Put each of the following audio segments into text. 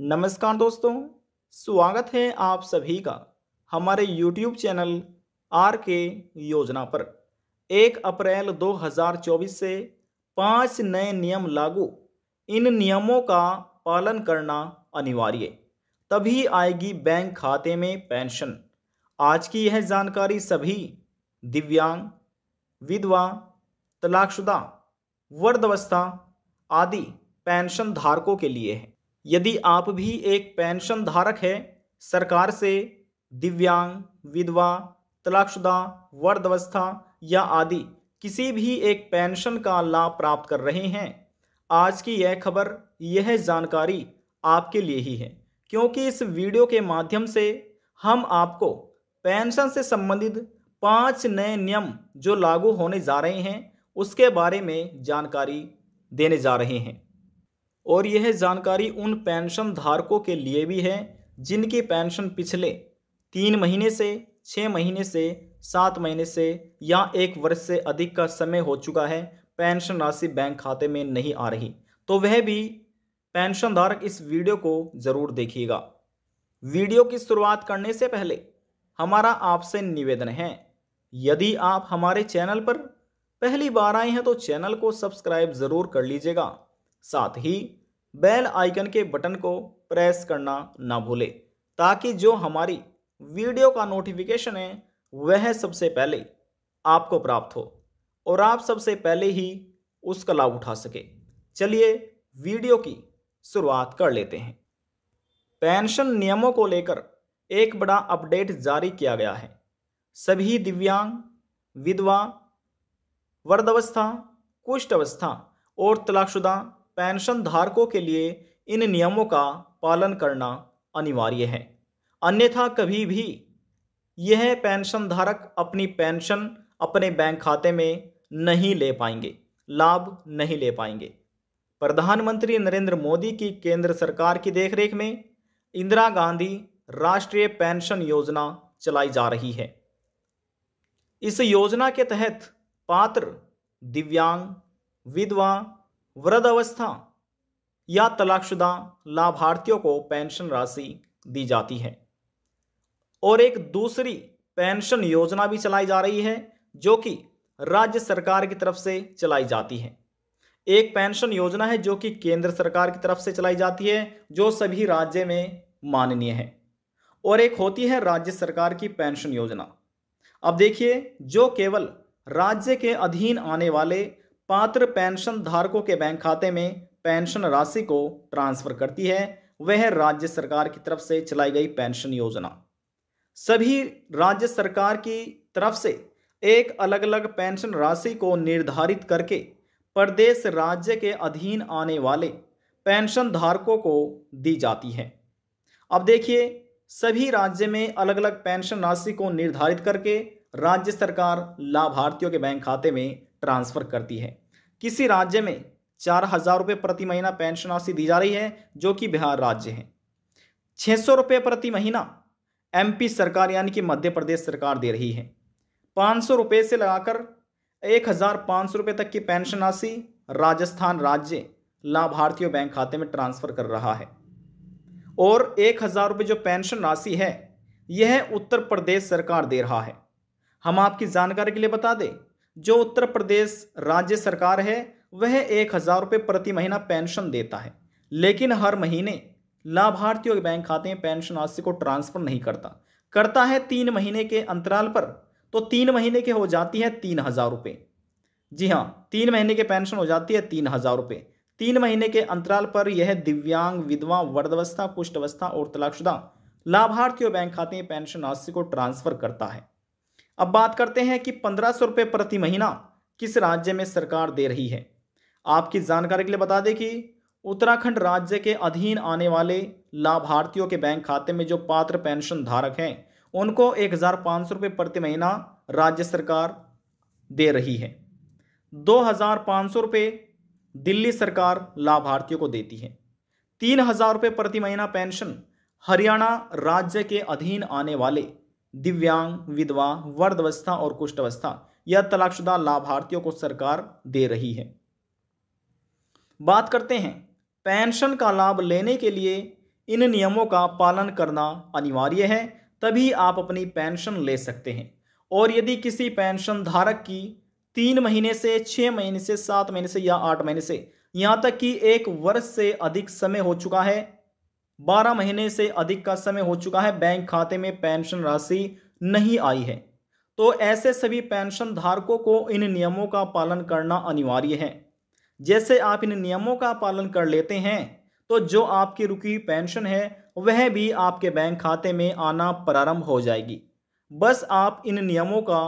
नमस्कार दोस्तों स्वागत है आप सभी का हमारे YouTube चैनल आर के योजना पर 1 अप्रैल 2024 से पांच नए नियम लागू इन नियमों का पालन करना अनिवार्य तभी आएगी बैंक खाते में पेंशन आज की यह जानकारी सभी दिव्यांग विधवा तलाकशुदा वर्धवस्था आदि पेंशन धारकों के लिए है यदि आप भी एक पेंशन धारक है सरकार से दिव्यांग विधवा तलाकशुदा वर्धवस्था या आदि किसी भी एक पेंशन का लाभ प्राप्त कर रहे हैं आज की यह खबर यह जानकारी आपके लिए ही है क्योंकि इस वीडियो के माध्यम से हम आपको पेंशन से संबंधित पांच नए नियम जो लागू होने जा रहे हैं उसके बारे में जानकारी देने जा रहे हैं और यह जानकारी उन पेंशन धारकों के लिए भी है जिनकी पेंशन पिछले तीन महीने से छः महीने से सात महीने से या एक वर्ष से अधिक का समय हो चुका है पेंशन राशि बैंक खाते में नहीं आ रही तो वह भी पेंशन धारक इस वीडियो को ज़रूर देखिएगा वीडियो की शुरुआत करने से पहले हमारा आपसे निवेदन है यदि आप हमारे चैनल पर पहली बार आए हैं तो चैनल को सब्सक्राइब ज़रूर कर लीजिएगा साथ ही बेल आइकन के बटन को प्रेस करना ना भूले ताकि जो हमारी वीडियो का नोटिफिकेशन है वह सबसे पहले आपको प्राप्त हो और आप सबसे पहले ही उसका लाभ उठा सके चलिए वीडियो की शुरुआत कर लेते हैं पेंशन नियमों को लेकर एक बड़ा अपडेट जारी किया गया है सभी दिव्यांग विधवा वर्धावस्था कुष्ठ अवस्था और तलाकशुदा पेंशन धारकों के लिए इन नियमों का पालन करना अनिवार्य है अन्यथा कभी भी यह पेंशन धारक अपनी पेंशन अपने बैंक खाते में नहीं ले पाएंगे लाभ नहीं ले पाएंगे प्रधानमंत्री नरेंद्र मोदी की केंद्र सरकार की देखरेख में इंदिरा गांधी राष्ट्रीय पेंशन योजना चलाई जा रही है इस योजना के तहत पात्र दिव्यांग विधवा वृद्ध अवस्था या तलाकशुदा लाभार्थियों को पेंशन राशि दी जाती है और एक दूसरी पेंशन योजना भी चलाई जा रही है जो कि राज्य सरकार की तरफ से चलाई जाती है एक पेंशन योजना है जो कि केंद्र सरकार की तरफ से चलाई जाती है जो सभी राज्य में माननीय है और एक होती है राज्य सरकार की पेंशन योजना अब देखिए जो केवल राज्य के अधीन आने वाले पात्र पेंशन धारकों के बैंक खाते में पेंशन राशि को ट्रांसफर करती है वह राज्य सरकार की तरफ से चलाई गई पेंशन योजना सभी राज्य सरकार की तरफ से एक अलग अलग पेंशन राशि को निर्धारित करके प्रदेश राज्य के अधीन आने वाले पेंशन धारकों को दी जाती है अब देखिए सभी राज्य में अलग अलग पेंशन राशि को निर्धारित करके राज्य सरकार लाभार्थियों के बैंक खाते में ट्रांसफ़र करती है किसी राज्य में चार हज़ार रुपये प्रति महीना पेंशन राशि दी जा रही है जो कि बिहार राज्य है छः सौ रुपये प्रति महीना एमपी सरकार यानी कि मध्य प्रदेश सरकार दे रही है पाँच सौ रुपये से लगाकर एक हज़ार पाँच सौ रुपये तक की पेंशन राशि राजस्थान राज्य लाभार्थियों बैंक खाते में ट्रांसफ़र कर रहा है और एक हज़ार रुपये जो पेंशन राशि है यह उत्तर प्रदेश सरकार दे रहा है हम आपकी जानकारी के लिए बता दें जो उत्तर प्रदेश राज्य सरकार है वह एक हज़ार रुपये प्रति महीना पेंशन देता है लेकिन हर महीने लाभार्थियों के बैंक खाते में पेंशन राशि को ट्रांसफर नहीं करता करता है तीन महीने के अंतराल पर तो तीन महीने के हो जाती है तीन हज़ार रुपये जी हाँ तीन महीने के पेंशन हो जाती है तीन हज़ार रुपये तीन महीने के अंतराल पर यह दिव्यांग विधवा वर्धवस्था पुष्टवस्था और तलाकशुदा लाभार्थियों बैंक खाते में पेंशन राशि को ट्रांसफर करता है अब बात करते हैं कि पंद्रह सौ रुपये प्रति महीना किस राज्य में सरकार दे रही है आपकी जानकारी के लिए बता दें कि उत्तराखंड राज्य के अधीन आने वाले लाभार्थियों के बैंक खाते में जो पात्र पेंशन धारक हैं उनको एक हज़ार पाँच सौ रुपये प्रति महीना राज्य सरकार दे रही है दो हज़ार पाँच सौ रुपये दिल्ली सरकार लाभार्थियों को देती है तीन हज़ार रुपये प्रति महीना पेंशन हरियाणा राज्य के अधीन आने वाले दिव्यांग विधवा वर्द अवस्था और कुष्ठ अवस्था यह तलाकशुदा लाभार्थियों को सरकार दे रही है बात करते हैं पेंशन का लाभ लेने के लिए इन नियमों का पालन करना अनिवार्य है तभी आप अपनी पेंशन ले सकते हैं और यदि किसी पेंशन धारक की तीन महीने से छः महीने से सात महीने से या आठ महीने से यहाँ तक कि एक वर्ष से अधिक समय हो चुका है बारह महीने से अधिक का समय हो चुका है बैंक खाते में पेंशन राशि नहीं आई है तो ऐसे सभी पेंशन धारकों को इन नियमों का पालन करना अनिवार्य है जैसे आप इन नियमों का पालन कर लेते हैं तो जो आपकी रुकी हुई पेंशन है वह भी आपके बैंक खाते में आना प्रारंभ हो जाएगी बस आप इन नियमों का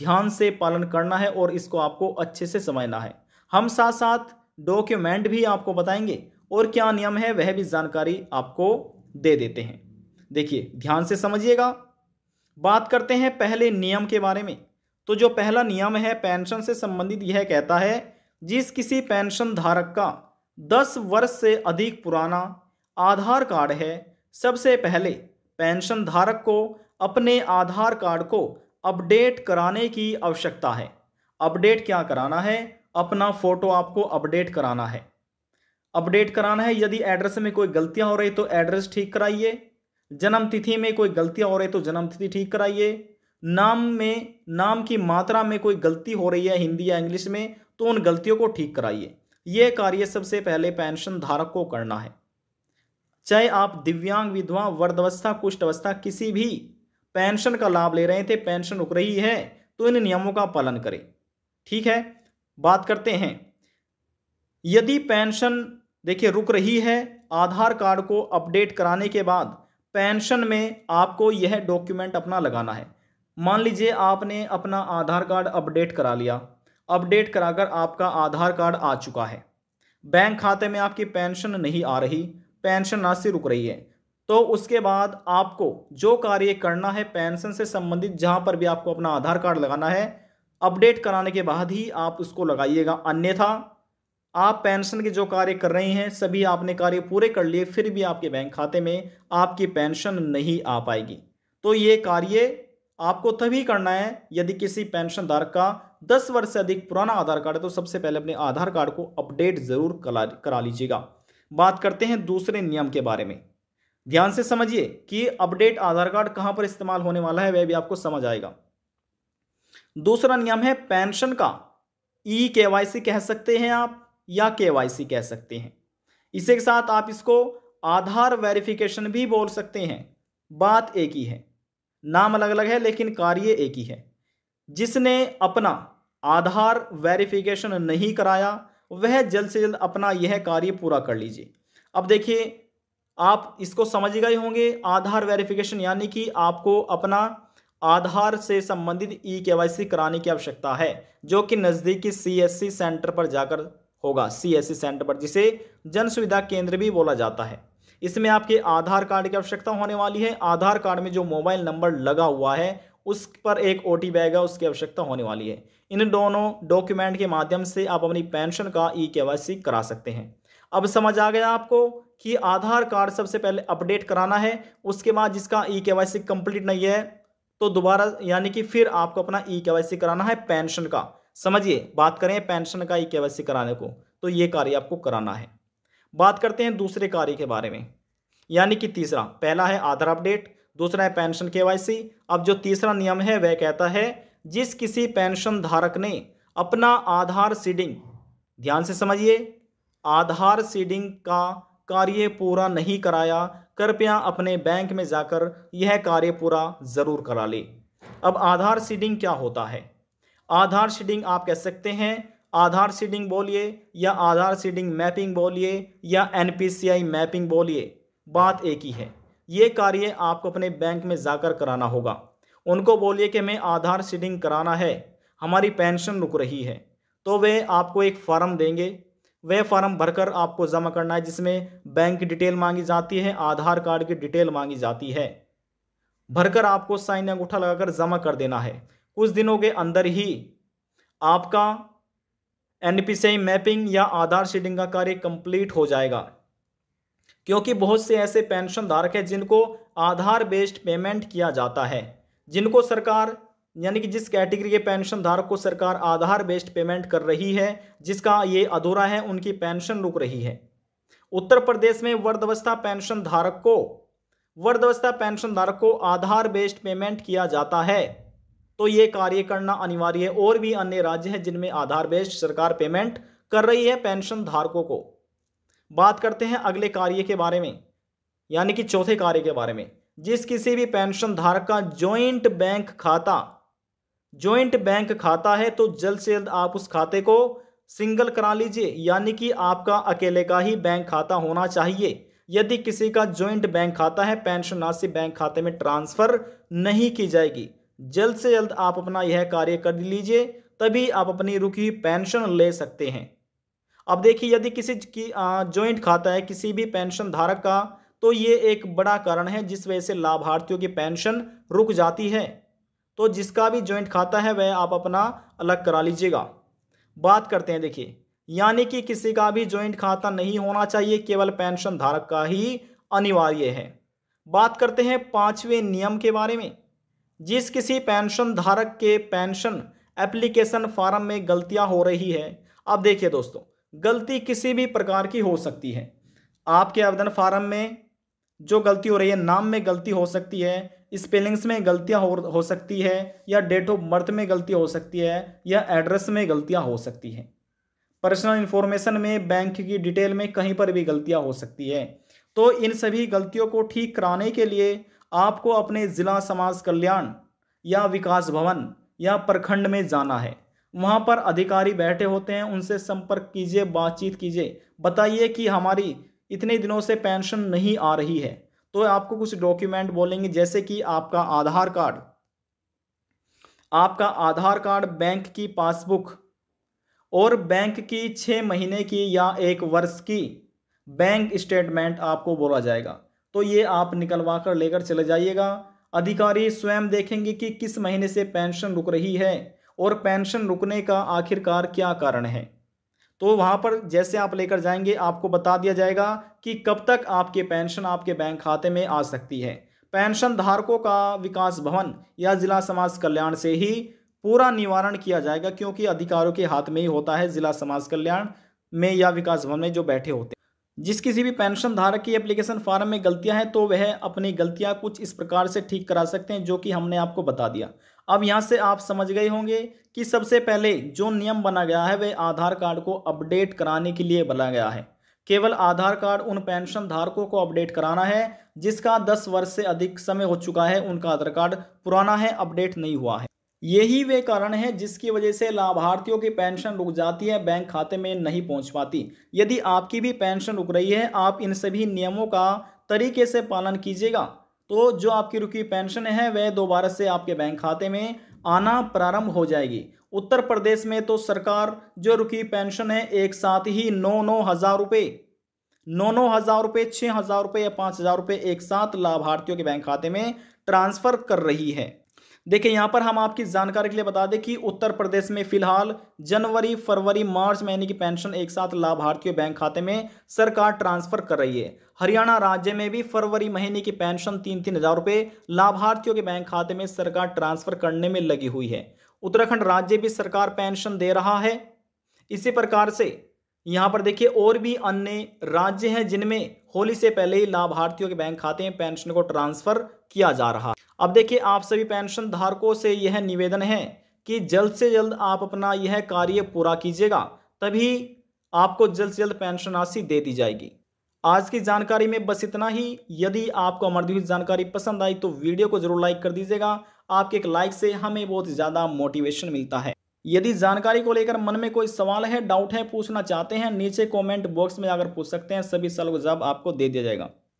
ध्यान से पालन करना है और इसको आपको अच्छे से समझना है हम साथ साथ डॉक्यूमेंट भी आपको बताएंगे और क्या नियम है वह भी जानकारी आपको दे देते हैं देखिए ध्यान से समझिएगा बात करते हैं पहले नियम के बारे में तो जो पहला नियम है पेंशन से संबंधित यह कहता है जिस किसी पेंशन धारक का दस वर्ष से अधिक पुराना आधार कार्ड है सबसे पहले पेंशन धारक को अपने आधार कार्ड को अपडेट कराने की आवश्यकता है अपडेट क्या कराना है अपना फोटो आपको अपडेट कराना है अपडेट कराना है यदि एड्रेस में कोई गलतियां हो रही तो एड्रेस ठीक कराइए जन्म तिथि में कोई गलतियां हो रही तो जन्म तिथि ठीक कराइए नाम में नाम की मात्रा में कोई गलती हो रही है हिंदी या इंग्लिश में तो उन गलतियों को ठीक कराइए यह कार्य सबसे पहले पेंशन धारक को करना है चाहे आप दिव्यांग विधवा वर्धवस्था कुष्ठ अवस्था किसी भी पेंशन का लाभ ले रहे थे पेंशन रुक रही है तो इन नियमों का पालन करें ठीक है बात करते हैं यदि पेंशन देखिए रुक रही है आधार कार्ड को अपडेट कराने के बाद पेंशन में आपको यह डॉक्यूमेंट अपना लगाना है मान लीजिए आपने अपना आधार कार्ड अपडेट करा लिया अपडेट कराकर आपका आधार कार्ड आ चुका है बैंक खाते में आपकी पेंशन नहीं आ रही पेंशन राशि रुक रही है तो उसके बाद आपको जो कार्य करना है पेंशन से संबंधित जहां पर भी आपको अपना आधार कार्ड लगाना है अपडेट कराने के बाद ही आप उसको लगाइएगा अन्यथा आप पेंशन के जो कार्य कर रहे हैं सभी आपने कार्य पूरे कर लिए फिर भी आपके बैंक खाते में आपकी पेंशन नहीं आ पाएगी तो ये कार्य आपको तभी करना है यदि किसी पेंशन धारक का दस वर्ष से अधिक पुराना आधार कार्ड है तो सबसे पहले अपने आधार कार्ड को अपडेट जरूर करा लीजिएगा बात करते हैं दूसरे नियम के बारे में ध्यान से समझिए कि अपडेट आधार कार्ड कहां पर इस्तेमाल होने वाला है वह भी आपको समझ आएगा दूसरा नियम है पेंशन का ई केवाईसी कह सकते हैं आप या केवाईसी कह सकते हैं इसी के साथ आप इसको आधार वेरिफिकेशन भी बोल सकते हैं बात एक ही है नाम अलग अलग है लेकिन कार्य एक ही है जिसने अपना आधार वेरिफिकेशन नहीं कराया वह जल्द से जल्द अपना यह कार्य पूरा कर लीजिए अब देखिए आप इसको समझ गए होंगे आधार वेरिफिकेशन यानी कि आपको अपना आधार से संबंधित ई के कराने की आवश्यकता है जो कि नज़दीकी सी सेंटर पर जाकर होगा सीएससी सेंटर e पर जिसे जन सुविधा केंद्र भी बोला जाता है इसमें आपके आधार कार्ड की आवश्यकता होने वाली है आधार कार्ड में जो मोबाइल नंबर लगा हुआ है उस पर एक ओ टी आएगा उसकी आवश्यकता होने वाली है इन दोनों डॉक्यूमेंट के माध्यम से आप अपनी पेंशन का ई e के करा सकते हैं अब समझ आ गया आपको कि आधार कार्ड सबसे पहले अपडेट कराना है उसके बाद जिसका ई के कंप्लीट नहीं है तो दोबारा यानी कि फिर आपको अपना ई e के कराना है पेंशन का समझिए बात करें पेंशन का ई e के कराने को तो ये कार्य आपको कराना है बात करते हैं दूसरे कार्य के बारे में यानी कि तीसरा पहला है आधार अपडेट दूसरा है पेंशन के अब जो तीसरा नियम है वह कहता है जिस किसी पेंशन धारक ने अपना आधार सीडिंग ध्यान से समझिए आधार सीडिंग का कार्य पूरा नहीं कराया कृपया अपने बैंक में जाकर यह कार्य पूरा ज़रूर करा ले अब आधार सीडिंग क्या होता है आधार सीडिंग आप कह सकते हैं आधार सीडिंग बोलिए या आधार सीडिंग मैपिंग बोलिए या एन मैपिंग बोलिए बात एक ही है ये कार्य आपको अपने बैंक में जाकर कराना होगा उनको बोलिए कि हमें आधार सीडिंग कराना है हमारी पेंशन रुक रही है तो वे आपको एक फार्म देंगे वह फार्म भरकर आपको जमा करना है जिसमें बैंक की डिटेल मांगी जाती है आधार कार्ड की डिटेल मांगी जाती है भरकर आपको साइन अंगूठा लगाकर जमा कर देना है कुछ दिनों के अंदर ही आपका एन मैपिंग या आधार शेडिंग का कार्य कंप्लीट हो जाएगा क्योंकि बहुत से ऐसे पेंशन धारक हैं जिनको आधार बेस्ड पेमेंट किया जाता है जिनको सरकार यानी कि जिस कैटेगरी के पेंशन धारक को सरकार आधार बेस्ड पेमेंट कर रही है जिसका ये अधूरा है उनकी पेंशन रुक रही है उत्तर प्रदेश में वर्धवस्था पेंशन धारक को वर्धवस्था पेंशन धारक को आधार बेस्ड पेमेंट किया जाता है तो ये कार्य करना अनिवार्य है और भी अन्य राज्य हैं जिनमें आधार बेस्ड सरकार पेमेंट कर रही है पेंशन धारकों को बात करते हैं अगले कार्य के बारे में यानी कि चौथे कार्य के बारे में जिस किसी भी पेंशन धारक का ज्वाइंट बैंक खाता ज्वाइंट बैंक खाता है तो जल्द से जल्द आप उस खाते को सिंगल करा लीजिए यानी कि आपका अकेले का ही बैंक खाता होना चाहिए यदि किसी का ज्वाइंट बैंक खाता है पेंशन राशि बैंक खाते में ट्रांसफर नहीं की जाएगी जल्द से जल्द आप अपना यह कार्य कर लीजिए तभी आप अपनी रुकी हुई पेंशन ले सकते हैं अब देखिए यदि किसी की जॉइंट खाता है किसी भी पेंशन धारक का तो ये एक बड़ा कारण है जिस वजह से लाभार्थियों की पेंशन रुक जाती है तो जिसका भी ज्वाइंट खाता है वह आप अपना अलग करा लीजिएगा बात करते हैं देखिए यानी कि किसी का भी ज्वाइंट खाता नहीं होना चाहिए केवल पेंशन धारक का ही अनिवार्य है बात करते हैं पांचवें नियम के बारे में जिस किसी पेंशन धारक के पेंशन एप्लीकेशन फार्म में गलतियां हो रही है अब देखिए दोस्तों गलती किसी भी प्रकार की हो सकती है आपके आवेदन फार्म में जो गलती हो रही है नाम में गलती हो सकती है स्पेलिंग्स में गलतियां हो हो सकती है या डेट ऑफ बर्थ में गलती हो सकती है या एड्रेस में गलतियां हो सकती है पर्सनल इन्फॉर्मेशन में बैंक की डिटेल में कहीं पर भी गलतियां हो सकती है तो इन सभी गलतियों को ठीक कराने के लिए आपको अपने ज़िला समाज कल्याण या विकास भवन या प्रखंड में जाना है वहाँ पर अधिकारी बैठे होते हैं उनसे संपर्क कीजिए बातचीत कीजिए बताइए कि हमारी इतने दिनों से पेंशन नहीं आ रही है तो आपको कुछ डॉक्यूमेंट बोलेंगे जैसे कि आपका आधार कार्ड आपका आधार कार्ड बैंक की पासबुक और बैंक की छः महीने की या एक वर्ष की बैंक स्टेटमेंट आपको बोला जाएगा तो ये आप निकलवा कर लेकर चले जाइएगा अधिकारी स्वयं देखेंगे कि किस महीने से पेंशन रुक रही है और पेंशन रुकने का आखिरकार क्या कारण है तो वहाँ पर जैसे आप लेकर जाएंगे आपको बता दिया जाएगा कि कब तक आपके पेंशन आपके बैंक खाते में आ सकती है पेंशन धारकों का विकास भवन या जिला समाज कल्याण से ही पूरा निवारण किया जाएगा क्योंकि अधिकारों के हाथ में ही होता है जिला समाज कल्याण में या विकास भवन में जो बैठे होते हैं जिस किसी भी पेंशन धारक की एप्लीकेशन फॉर्म में गलतियां हैं तो वह अपनी गलतियां कुछ इस प्रकार से ठीक करा सकते हैं जो कि हमने आपको बता दिया अब यहाँ से आप समझ गए होंगे कि सबसे पहले जो नियम बना गया है वह आधार कार्ड को अपडेट कराने के लिए बना गया है केवल आधार कार्ड उन पेंशन धारकों को अपडेट कराना है जिसका 10 वर्ष से अधिक समय हो चुका है उनका आधार कार्ड पुराना है अपडेट नहीं हुआ है यही वे कारण है जिसकी वजह से लाभार्थियों की पेंशन रुक जाती है बैंक खाते में नहीं पहुंच पाती यदि आपकी भी पेंशन रुक रही है आप इन सभी नियमों का तरीके से पालन कीजिएगा तो जो आपकी रुकी पेंशन है वह दोबारा से आपके बैंक खाते में आना प्रारंभ हो जाएगी उत्तर प्रदेश में तो सरकार जो रुकी पेंशन है एक साथ ही नौ नौ हज़ार रुपये नौ नौ हज़ार रुपये छः हज़ार रुपये या पाँच हज़ार रुपये एक साथ लाभार्थियों के बैंक खाते में ट्रांसफ़र कर रही है देखिए यहाँ पर हम आपकी जानकारी के लिए बता दें कि उत्तर प्रदेश में फिलहाल जनवरी फरवरी मार्च महीने की पेंशन एक साथ लाभार्थियों बैंक खाते में सरकार ट्रांसफर कर रही है हरियाणा राज्य में भी फरवरी महीने की पेंशन तीन तीन हजार रुपये लाभार्थियों के बैंक खाते में सरकार ट्रांसफर करने में लगी हुई है उत्तराखंड राज्य भी सरकार पेंशन दे रहा है इसी प्रकार से यहाँ पर देखिए और भी अन्य राज्य हैं जिनमें होली से पहले ही लाभार्थियों के बैंक खाते में पेंशन को ट्रांसफर किया जा रहा है अब देखिए आप सभी पेंशन धारकों से यह निवेदन है कि जल्द से जल्द आप अपना यह कार्य पूरा कीजिएगा तभी आपको जल्द से जल्द पेंशन राशि दे दी जाएगी आज की जानकारी में बस इतना ही यदि आपको हमारी हुई जानकारी पसंद आई तो वीडियो को जरूर लाइक कर दीजिएगा आपके एक लाइक से हमें बहुत ज़्यादा मोटिवेशन मिलता है यदि जानकारी को लेकर मन में कोई सवाल है डाउट है पूछना चाहते हैं नीचे कमेंट बॉक्स में आकर पूछ सकते हैं सभी सवाल को जवाब आपको दे दिया जाएगा